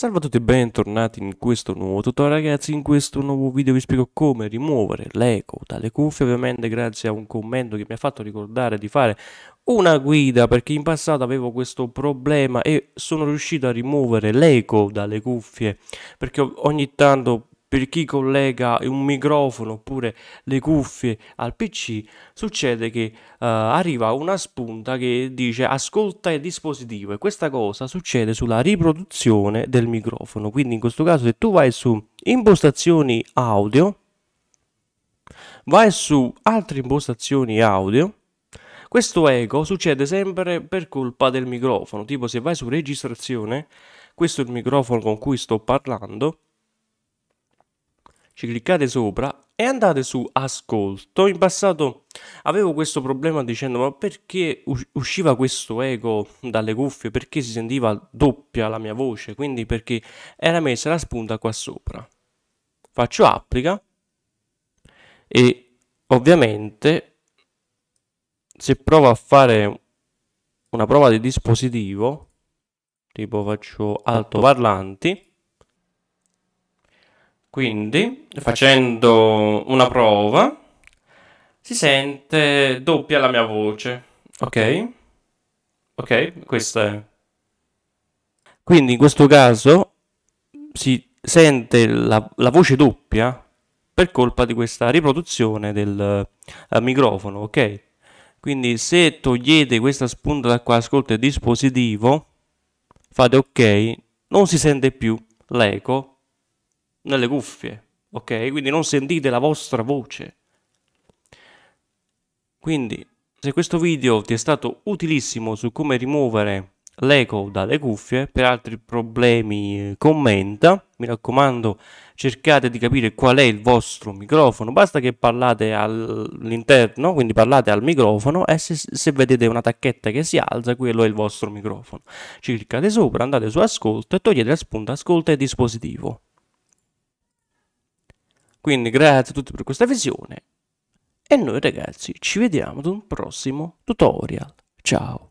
Salve a tutti e bentornati in questo nuovo tutorial ragazzi, in questo nuovo video vi spiego come rimuovere l'eco dalle cuffie ovviamente grazie a un commento che mi ha fatto ricordare di fare una guida perché in passato avevo questo problema e sono riuscito a rimuovere l'eco dalle cuffie perché ogni tanto per chi collega un microfono oppure le cuffie al PC, succede che eh, arriva una spunta che dice ascolta il dispositivo e questa cosa succede sulla riproduzione del microfono. Quindi in questo caso se tu vai su impostazioni audio, vai su altre impostazioni audio, questo eco succede sempre per colpa del microfono, tipo se vai su registrazione, questo è il microfono con cui sto parlando, ci cliccate sopra e andate su ascolto. In passato avevo questo problema dicendo ma perché usciva questo eco dalle cuffie? Perché si sentiva doppia la mia voce? Quindi perché era messa la spunta qua sopra. Faccio applica e ovviamente se provo a fare una prova di dispositivo tipo faccio altoparlanti quindi, facendo una prova, si sente doppia la mia voce. Ok? Ok, questa è. Quindi in questo caso si sente la, la voce doppia per colpa di questa riproduzione del uh, microfono, ok? Quindi se togliete questa spunta da qua, ascolto il dispositivo, fate ok, non si sente più l'eco nelle cuffie, ok? Quindi non sentite la vostra voce. Quindi, se questo video ti è stato utilissimo su come rimuovere l'eco dalle cuffie, per altri problemi eh, commenta, mi raccomando cercate di capire qual è il vostro microfono, basta che parlate all'interno, quindi parlate al microfono e se, se, vedete una tacchetta che si alza, quello è il vostro microfono. Ci cliccate sopra, andate su ascolto e togliete la spunta ascolto e dispositivo. Quindi grazie a tutti per questa visione e noi ragazzi ci vediamo ad un prossimo tutorial. Ciao!